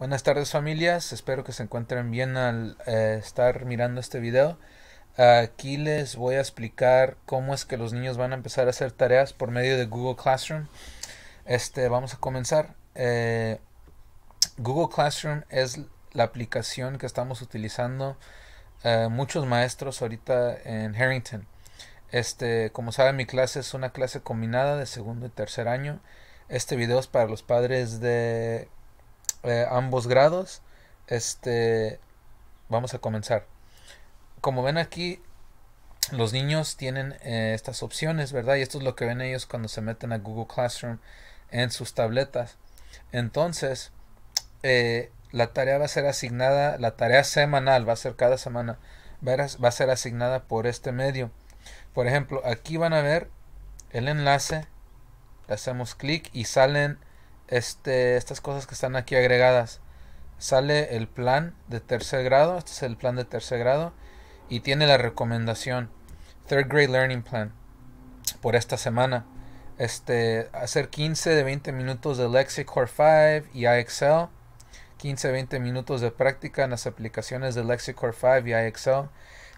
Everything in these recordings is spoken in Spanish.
Buenas tardes familias, espero que se encuentren bien al eh, estar mirando este video. Aquí les voy a explicar cómo es que los niños van a empezar a hacer tareas por medio de Google Classroom. Este, vamos a comenzar. Eh, Google Classroom es la aplicación que estamos utilizando eh, muchos maestros ahorita en Harrington. Este, como saben, mi clase es una clase combinada de segundo y tercer año. Este video es para los padres de eh, ambos grados. Este, vamos a comenzar. Como ven aquí, los niños tienen eh, estas opciones, ¿verdad? Y esto es lo que ven ellos cuando se meten a Google Classroom en sus tabletas. Entonces, eh, la tarea va a ser asignada, la tarea semanal va a ser cada semana, va a, va a ser asignada por este medio. Por ejemplo, aquí van a ver el enlace, le hacemos clic y salen este, estas cosas que están aquí agregadas. Sale el plan de tercer grado, este es el plan de tercer grado, y tiene la recomendación, Third Grade Learning Plan, por esta semana. Este, hacer 15 de 20 minutos de Lexicore 5 y IXL, 15 20 minutos de práctica en las aplicaciones de Lexicore 5 y IXL,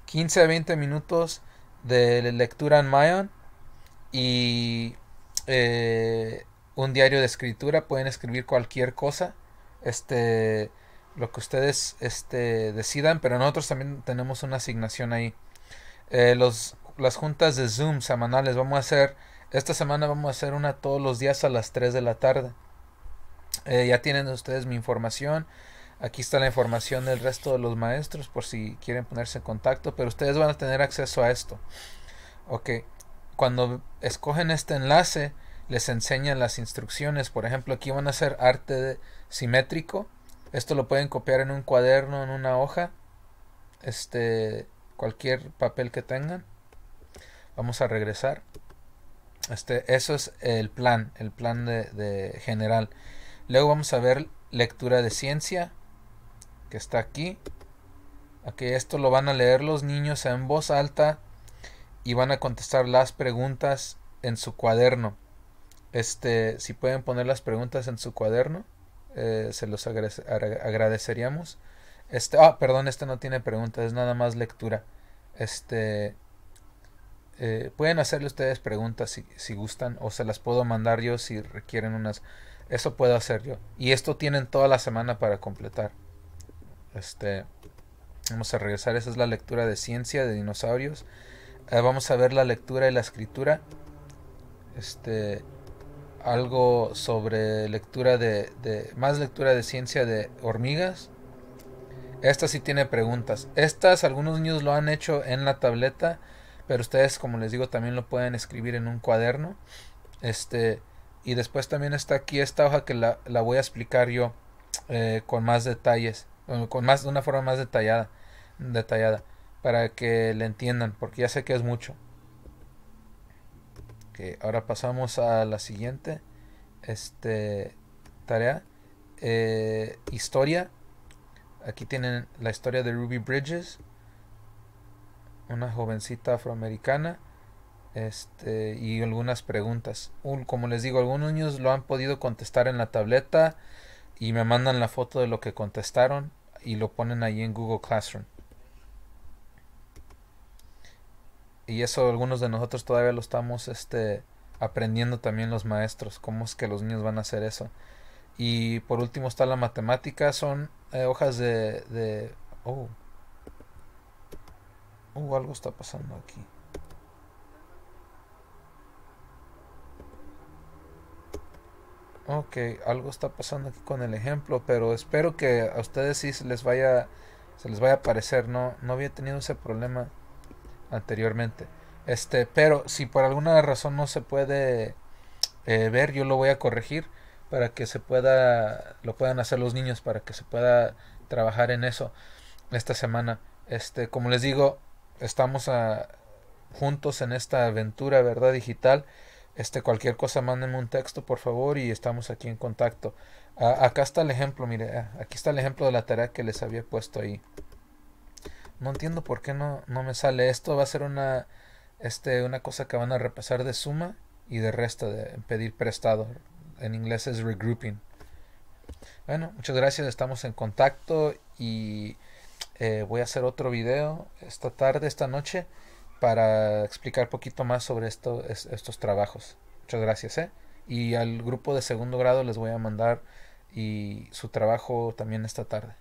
15 20 minutos de lectura en Mayon y eh, un diario de escritura, pueden escribir cualquier cosa, este, lo que ustedes este, decidan, pero nosotros también tenemos una asignación ahí. Eh, las juntas de Zoom semanales vamos a hacer, esta semana vamos a hacer una todos los días a las 3 de la tarde. Eh, ya tienen ustedes mi información. Aquí está la información del resto de los maestros por si quieren ponerse en contacto, pero ustedes van a tener acceso a esto. Ok, cuando escogen este enlace, les enseñan las instrucciones. Por ejemplo, aquí van a hacer arte simétrico. Esto lo pueden copiar en un cuaderno, en una hoja, este, cualquier papel que tengan. Vamos a regresar. Este, eso es el plan, el plan de, general. Luego vamos a ver lectura de ciencia, que está aquí. Aquí esto lo van a leer los niños en voz alta y van a contestar las preguntas en su cuaderno. Este, si pueden poner las preguntas en su cuaderno, eh, se los agradeceríamos. Este, ah, perdón, este no tiene preguntas, es nada más lectura. Este, eh, pueden hacerle ustedes preguntas si, gustan, o se las puedo mandar yo si requieren unas. Eso puedo hacer yo. Y esto tienen toda la semana para completar. Este, vamos a regresar. Esa es la lectura de ciencia de dinosaurios. Eh, vamos a ver la lectura y la escritura. Este, algo sobre lectura de, más lectura de ciencia de hormigas. Esta sí tiene preguntas. Estas algunos niños lo han hecho en la tableta, pero ustedes, como les digo, también lo pueden escribir en un cuaderno. Este y después también está aquí esta hoja que la, voy a explicar yo eh, con más detalles, con más de una forma más detallada, detallada, para que le entiendan, porque ya sé que es mucho ahora pasamos a la siguiente este, tarea. Eh, historia. Aquí tienen la historia de Ruby Bridges, una jovencita afroamericana, este, y algunas preguntas. como les digo, algunos niños lo han podido contestar en la tableta y me mandan la foto de lo que contestaron y lo ponen ahí en Google Classroom. y eso algunos de nosotros todavía lo estamos este, aprendiendo también los maestros, cómo es que los niños van a hacer eso. Y por último está la matemática, son eh, hojas de, de... Oh. Uh, algo está pasando aquí. Ok, algo está pasando aquí con el ejemplo, pero espero que a ustedes sí se les vaya, se les vaya a parecer. No, no había tenido ese problema anteriormente. Este, pero si por alguna razón no se puede eh, ver, yo lo voy a corregir para que se pueda, lo puedan hacer los niños, para que se pueda trabajar en eso esta semana. Este, como les digo, estamos a, juntos en esta aventura, ¿verdad? Digital. Este, cualquier cosa, mándenme un texto, por favor, y estamos aquí en contacto. Ah, acá está el ejemplo, mire, ah, aquí está el ejemplo de la tarea que les había puesto ahí no entiendo por qué no, no me sale. Esto va a ser una, este, una cosa que van a repasar de suma y de resta, de pedir prestado. En inglés es regrouping. Bueno, muchas gracias, estamos en contacto y eh, voy a hacer otro video esta tarde, esta noche, para explicar poquito más sobre esto, estos trabajos. Muchas gracias, ¿eh? Y al grupo de segundo grado les voy a mandar y su trabajo también esta tarde.